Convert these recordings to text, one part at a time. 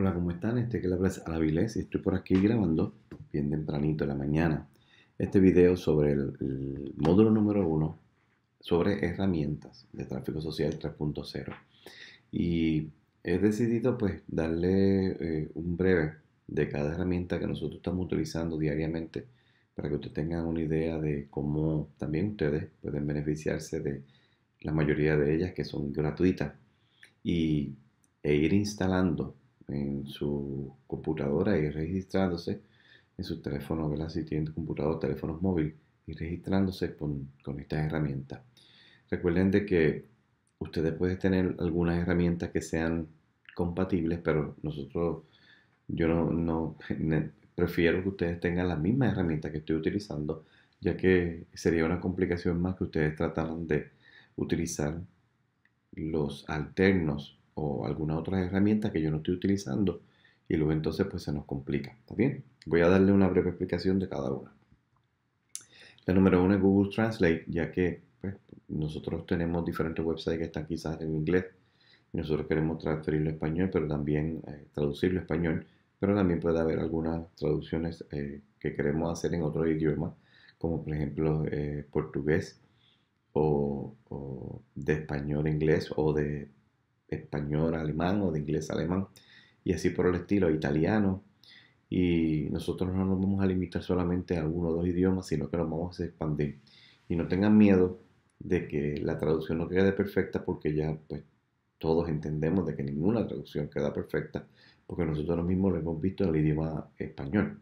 Hola, ¿cómo están? Este que la habla y estoy por aquí grabando bien tempranito en la mañana este video sobre el, módulo número uno sobre herramientas de tráfico social 3.0 y he decidido pues darle eh, un breve de cada herramienta que nosotros estamos utilizando diariamente para que ustedes tengan una idea de cómo también ustedes pueden beneficiarse de la mayoría de ellas que son gratuitas y, e ir instalando en su computadora y registrándose en su teléfono, ¿verdad? Si tiene computador, teléfonos móviles y registrándose con, estas herramientas. Recuerden de que ustedes pueden tener algunas herramientas que sean compatibles, pero nosotros, yo no, no prefiero que ustedes tengan las mismas herramientas que estoy utilizando, ya que sería una complicación más que ustedes trataran de utilizar los alternos o alguna otra herramienta que yo no estoy utilizando y luego entonces pues se nos complica. ¿Está bien? Voy a darle una breve explicación de cada una. La número uno es Google Translate, ya que pues, nosotros tenemos diferentes websites que están quizás en inglés y nosotros queremos transferirlo a español, pero también eh, traducirlo a español, pero también puede haber algunas traducciones eh, que queremos hacer en otro idioma, como por ejemplo eh, portugués o, o, de español a inglés o de español alemán o de inglés alemán y así por el estilo, italiano. Y nosotros no nos vamos a limitar solamente a uno o dos idiomas, sino que nos vamos a expandir. Y no tengan miedo de que la traducción no quede perfecta porque ya pues todos entendemos de que ninguna traducción queda perfecta porque nosotros mismos lo hemos visto en el idioma español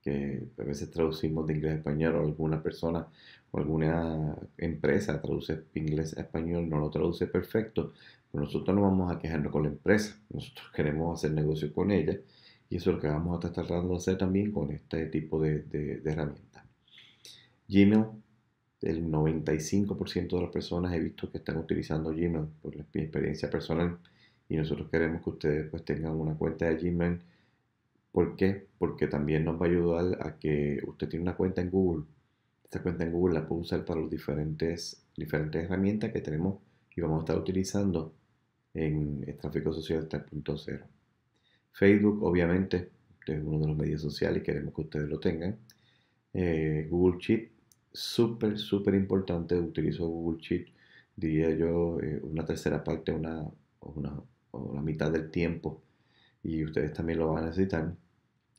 que a veces traducimos de inglés a español o alguna persona o alguna empresa traduce inglés a español no lo traduce perfecto pues nosotros no vamos a quejarnos con la empresa, nosotros queremos hacer negocio con ella y eso es lo que vamos a estar tratando de hacer también con este tipo de, herramientas. Gmail, el 95% de las personas he visto que están utilizando Gmail por mi experiencia personal y nosotros queremos que ustedes pues tengan una cuenta de Gmail. ¿Por qué? Porque también nos va a ayudar a que usted tiene una cuenta en Google. Esta cuenta en Google la puede usar para las diferentes, diferentes herramientas que tenemos y vamos a estar utilizando en Tráfico Social 3.0. Facebook, obviamente, es uno de los medios sociales y queremos que ustedes lo tengan. Eh, Google Sheet, súper, súper importante. Utilizo Google Sheet, diría yo, eh, una tercera parte, una, una, la mitad del tiempo. Y ustedes también lo van a necesitar.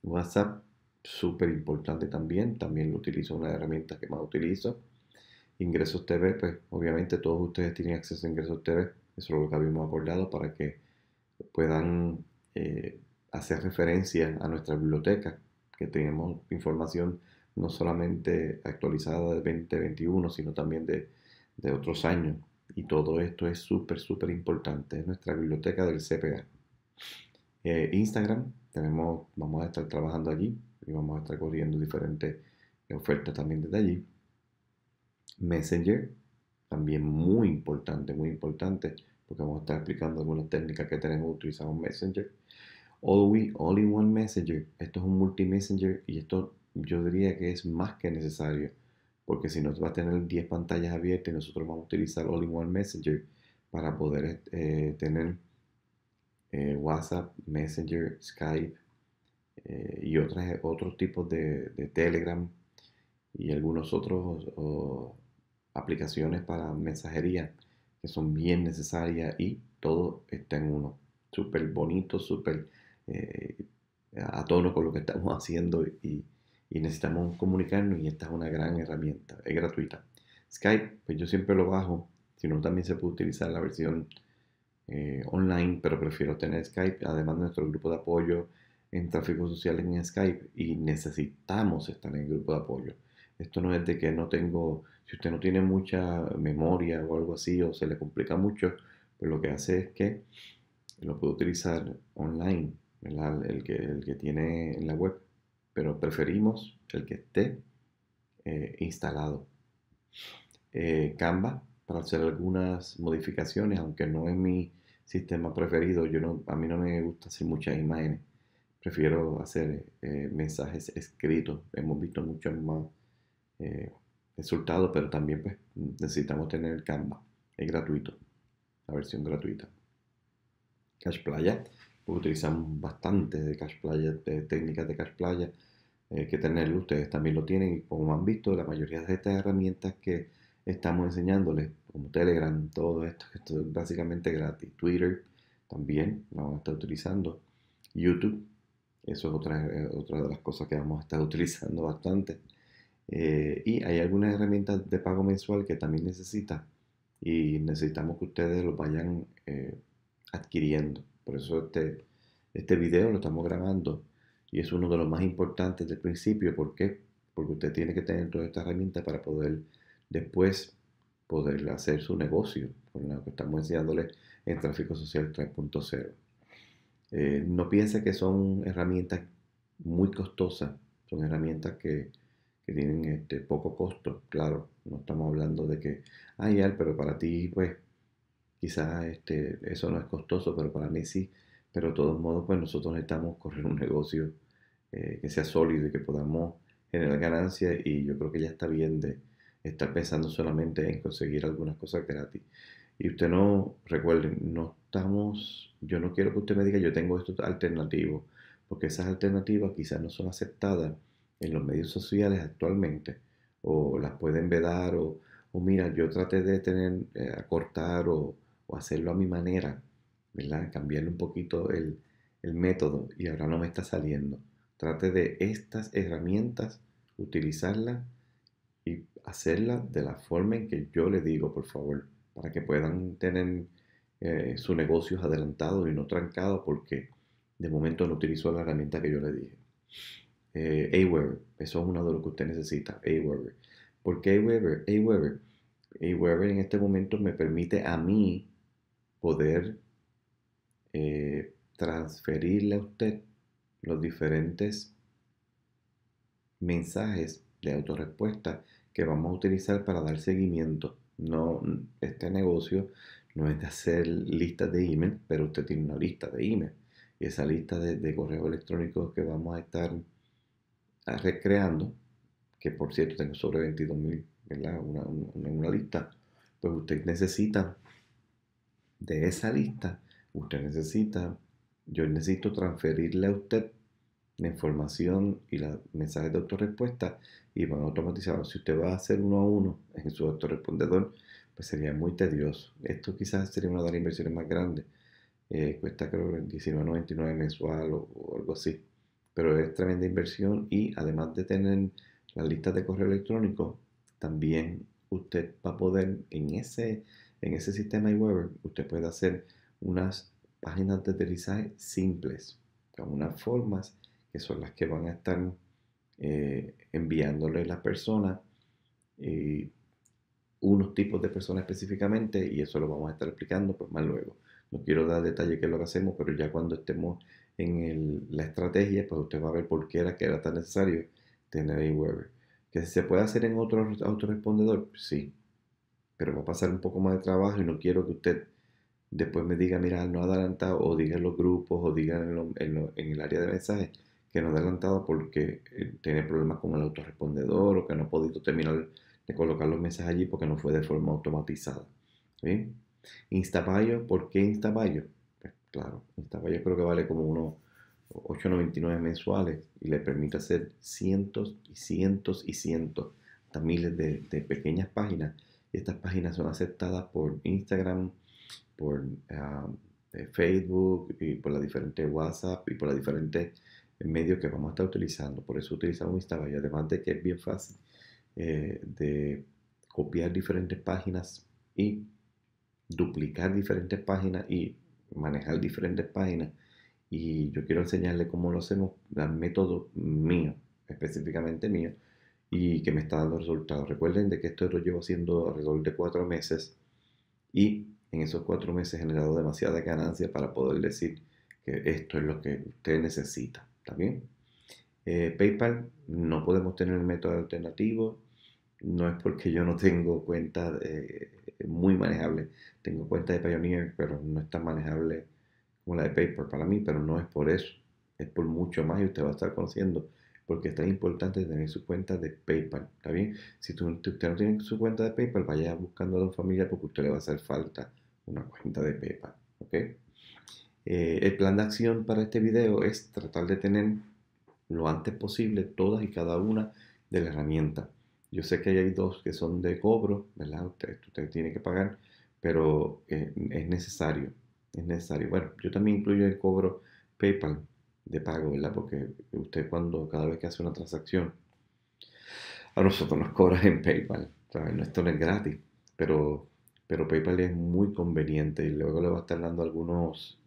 WhatsApp, súper importante también. También lo utilizo, una de herramientas que más utilizo. Ingresos TV, pues obviamente todos ustedes tienen acceso a Ingresos TV eso es lo que habíamos acordado para que puedan eh, hacer referencia a nuestra biblioteca, que tenemos información no solamente actualizada de 2021, sino también de, otros años. Y todo esto es súper, súper importante. Es nuestra biblioteca del CPA. Eh, Instagram, tenemos, vamos a estar trabajando allí y vamos a estar corriendo diferentes ofertas también desde allí. Messenger, también muy importante, muy importante porque vamos a estar explicando algunas técnicas que tenemos utilizando Messenger. All in One Messenger, esto es un multi-messenger y esto yo diría que es más que necesario, porque si no va a tener 10 pantallas abiertas nosotros vamos a utilizar All in One Messenger para poder eh, tener eh, WhatsApp, Messenger, Skype eh, y otros tipos de, Telegram y algunos otros aplicaciones para mensajería que son bien necesarias y todo está en uno. Súper bonito, súper eh, a tono con lo que estamos haciendo y, necesitamos comunicarnos y esta es una gran herramienta, es gratuita. Skype, pues yo siempre lo bajo, si no también se puede utilizar la versión eh, online, pero prefiero tener Skype, además nuestro grupo de apoyo en tráfico social en Skype y necesitamos estar en el grupo de apoyo. Esto no es de que no tengo si usted no tiene mucha memoria o algo así, o se le complica mucho, pues lo que hace es que lo puede utilizar online, El que, el que tiene en la web, pero preferimos el que esté eh, instalado. Eh, Canva, para hacer algunas modificaciones, aunque no es mi sistema preferido, yo no, a mí no me gusta hacer muchas imágenes, prefiero hacer eh, mensajes escritos, hemos visto muchos más resultado, pero también pues, necesitamos tener el Canva. Es gratuito, la versión gratuita. Cash Playa, pues, utilizamos bastante de Cash Playa, de técnicas de Cash Playa, eh, que tenerlo, ustedes también lo tienen y como han visto, la mayoría de estas herramientas que estamos enseñándoles, como Telegram, todo esto, esto es básicamente gratis, Twitter también lo vamos a estar utilizando, YouTube, eso es otra, eh, otra de las cosas que vamos a estar utilizando bastante eh, y hay algunas herramientas de pago mensual que también necesita y necesitamos que ustedes lo vayan eh, adquiriendo. Por eso este, este video lo estamos grabando y es uno de los más importantes del principio. ¿Por qué? Porque usted tiene que tener todas estas herramientas para poder después poder hacer su negocio con lo que estamos enseñándole en Tráfico Social 3.0. Eh, no piense que son herramientas muy costosas, son herramientas que que tienen este poco costo, claro, no estamos hablando de que, hay algo pero para ti, pues, quizás este, eso no es costoso, pero para mí sí, pero de todos modos, pues nosotros necesitamos correr un negocio eh, que sea sólido y que podamos generar ganancias y yo creo que ya está bien de estar pensando solamente en conseguir algunas cosas gratis. Y usted no, recuerden, no estamos, yo no quiero que usted me diga yo tengo estos alternativo, porque esas alternativas quizás no son aceptadas en los medios sociales actualmente, o las pueden vedar, o, mira, yo traté de tener, eh, acortar o, hacerlo a mi manera, ¿verdad? Cambiarle un poquito el, método y ahora no me está saliendo. Trate de estas herramientas, utilizarlas y hacerlas de la forma en que yo le digo, por favor, para que puedan tener su eh, sus negocios adelantados y no trancado porque de momento no utilizo la herramienta que yo le dije. Eh, Aweber. Eso es uno de los que usted necesita, Aweber. ¿Por Aweber? Aweber. Aweber en este momento me permite a mí poder eh, transferirle a usted los diferentes mensajes de autorrespuesta que vamos a utilizar para dar seguimiento. No, este negocio no es de hacer listas de email, pero usted tiene una lista de email. Y esa lista de, de correos electrónicos que vamos a estar recreando, que por cierto tengo sobre 22 mil, Una, lista, pues usted necesita de esa lista, usted necesita, yo necesito transferirle a usted la información y los mensajes de autorrespuesta y van automatizados. Si usted va a hacer uno a uno en su autorrespondedor, pues sería muy tedioso. Esto quizás sería una de las inversiones más grandes. Eh, cuesta creo 19.99 mensual o algo así pero es tremenda inversión y además de tener las listas de correo electrónico, también usted va a poder en ese, en ese sistema iWeber, usted puede hacer unas páginas de aterrizaje simples, con unas formas que son las que van a estar eh, enviándole las personas, unos tipos de personas específicamente, y eso lo vamos a estar explicando pues, más luego. No quiero dar detalle que es lo que hacemos, pero ya cuando estemos en la estrategia, pues usted va a ver por qué era que era tan necesario tener Aweber. ¿Que se puede hacer en otro autorespondedor? Sí, pero va a pasar un poco más de trabajo y no quiero que usted después me diga, mira, no ha adelantado, o diga en los grupos, o diga en, el área de mensajes que no ha adelantado porque eh, tiene problemas con el autorrespondedor o que no ha podido terminar de colocar los mensajes allí porque no fue de forma automatizada. ¿sí? Instapayo, ¿por qué Instapayo? Claro, esta yo creo que vale como unos 8.99 mensuales y le permite hacer cientos y cientos y cientos, hasta miles de, pequeñas páginas. estas páginas son aceptadas por Instagram, por ah, eh, Facebook y por las diferentes WhatsApp y por las diferentes medios que vamos a estar utilizando. Por eso utilizamos Instagram, además de que es bien fácil eh, de copiar diferentes páginas y duplicar diferentes páginas y manejar diferentes páginas y yo quiero enseñarle cómo lo hacemos, el método mío, específicamente mío, y que me está dando resultados. Recuerden de que esto lo llevo haciendo alrededor de cuatro meses y en esos cuatro meses he generado demasiada ganancia para poder decir que esto es lo que usted necesita. también eh, PayPal, no podemos tener el método alternativo no es porque yo no tengo cuenta muy manejable Tengo cuenta de Pioneer, pero no es tan manejable como la de PayPal para mí, pero no es por eso. Es por mucho más y usted va a estar conociendo porque es tan importante tener su cuenta de PayPal. ¿Está bien? Si usted no tiene su cuenta de PayPal, vaya buscando a dos familia porque usted le va a hacer falta una cuenta de PayPal. ¿Ok? Eh, el plan de acción para este video es tratar de tener lo antes posible todas y cada una de las herramientas yo sé que hay dos que son de cobro, ¿verdad? Usted, usted tiene que pagar, pero eh, es necesario, es necesario. Bueno, yo también incluyo el cobro PayPal de pago, ¿verdad? Porque usted cuando, cada vez que hace una transacción, a nosotros nos cobran en PayPal, No, esto no es gratis, pero, pero PayPal es muy conveniente y luego le va a estar dando algunos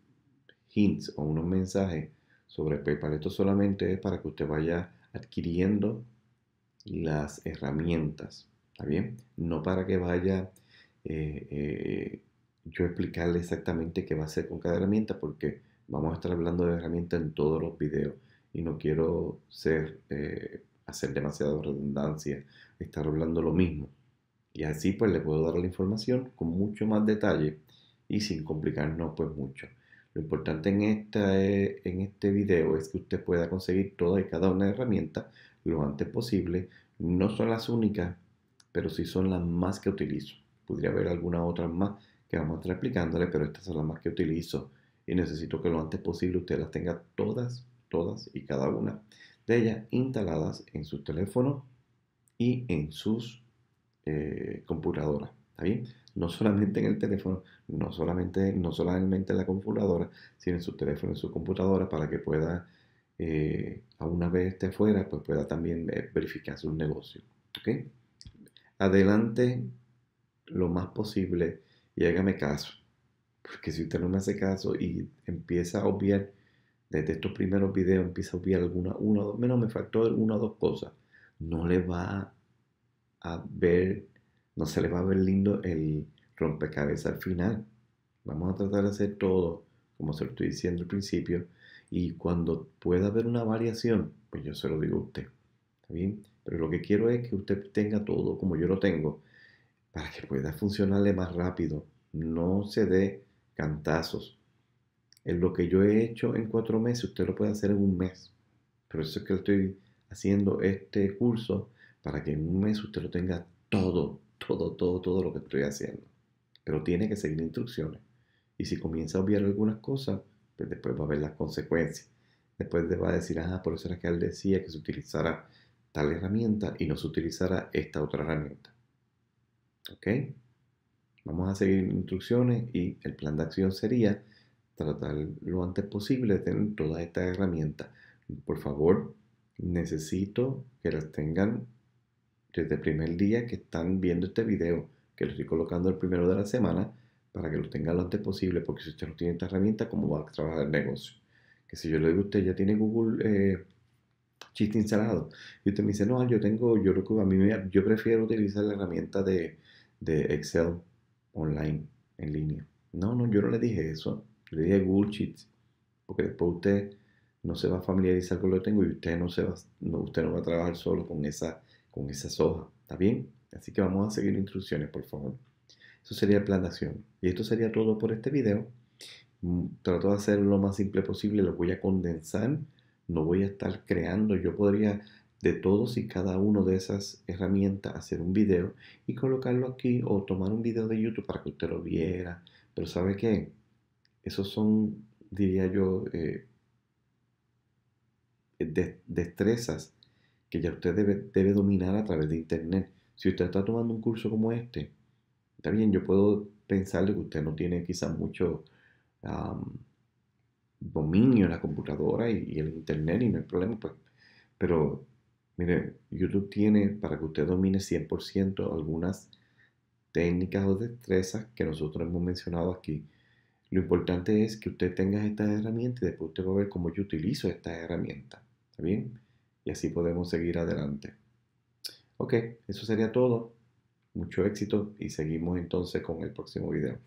hints o unos mensajes sobre PayPal. Esto solamente es para que usted vaya adquiriendo las herramientas, ¿está bien? No para que vaya eh, eh, yo explicarle exactamente qué va a hacer con cada herramienta, porque vamos a estar hablando de herramientas en todos los videos y no quiero ser, eh, hacer demasiada redundancia, estar hablando lo mismo. Y así pues le puedo dar la información con mucho más detalle y sin complicarnos pues mucho. Lo importante en, esta, en este video es que usted pueda conseguir toda y cada una herramienta lo antes posible. No son las únicas, pero sí son las más que utilizo. Podría haber alguna otra más que vamos a estar explicándole, pero estas son las más que utilizo y necesito que lo antes posible usted las tenga todas, todas y cada una de ellas instaladas en su teléfono y en sus eh, computadoras. ¿Está bien? No solamente en el teléfono, no solamente, no solamente en la computadora, sino en su teléfono, en su computadora para que pueda eh, a una vez esté fuera, pues pueda también eh, verificar su negocio. Adelante lo más posible y hágame caso. Porque si usted no me hace caso y empieza a obviar, desde estos primeros videos, empieza a obviar alguna, uno o dos, menos me faltó una o dos cosas, no le va a ver, no se le va a ver lindo el rompecabezas al final. Vamos a tratar de hacer todo, como se lo estoy diciendo al principio, y cuando pueda haber una variación, pues yo se lo digo a usted. ¿Está bien? Pero lo que quiero es que usted tenga todo como yo lo tengo, para que pueda funcionarle más rápido. No se dé cantazos. En lo que yo he hecho en cuatro meses, usted lo puede hacer en un mes. Pero eso es que estoy haciendo este curso para que en un mes usted lo tenga todo, todo, todo, todo lo que estoy haciendo. Pero tiene que seguir instrucciones. Y si comienza a obviar algunas cosas, después va a ver las consecuencias. Después va a decir, ah, por eso era que él decía que se utilizara tal herramienta y no se utilizara esta otra herramienta. ¿Ok? Vamos a seguir instrucciones y el plan de acción sería tratar lo antes posible de tener todas estas herramientas. Por favor, necesito que las tengan desde el primer día que están viendo este video, que lo estoy colocando el primero de la semana para que lo tenga lo antes posible, porque si usted no tiene esta herramienta, ¿cómo va a trabajar el negocio? Que si yo le digo a usted, ya tiene Google eh, instalado, y usted me dice, no, yo tengo, yo lo que a mí yo prefiero utilizar la herramienta de, Excel online, en línea. No, no, yo no le dije eso, le dije Google Sheets, porque después usted no se va a familiarizar con lo que tengo y usted no, se va, usted no va a trabajar solo con esa, con esas hojas, ¿está bien? Así que vamos a seguir instrucciones, por favor. Eso sería el plan Y esto sería todo por este video. Mm, trato de hacerlo lo más simple posible, lo voy a condensar, no voy a estar creando. Yo podría de todos y cada uno de esas herramientas hacer un video y colocarlo aquí o tomar un video de YouTube para que usted lo viera. Pero ¿sabe qué? Esos son, diría yo, eh, eh, destrezas que ya usted debe dominar a través de Internet. Si usted está tomando un curso como este, Está bien, yo puedo pensarle que usted no tiene quizá mucho dominio en la computadora y, en el internet y no hay problema, pues. pero mire, YouTube tiene para que usted domine 100% algunas técnicas o destrezas que nosotros hemos mencionado aquí. Lo importante es que usted tenga estas herramientas y después usted va a ver cómo yo utilizo estas herramientas. ¿Está bien? Y así podemos seguir adelante. Ok, eso sería todo. Mucho éxito y seguimos entonces con el próximo video.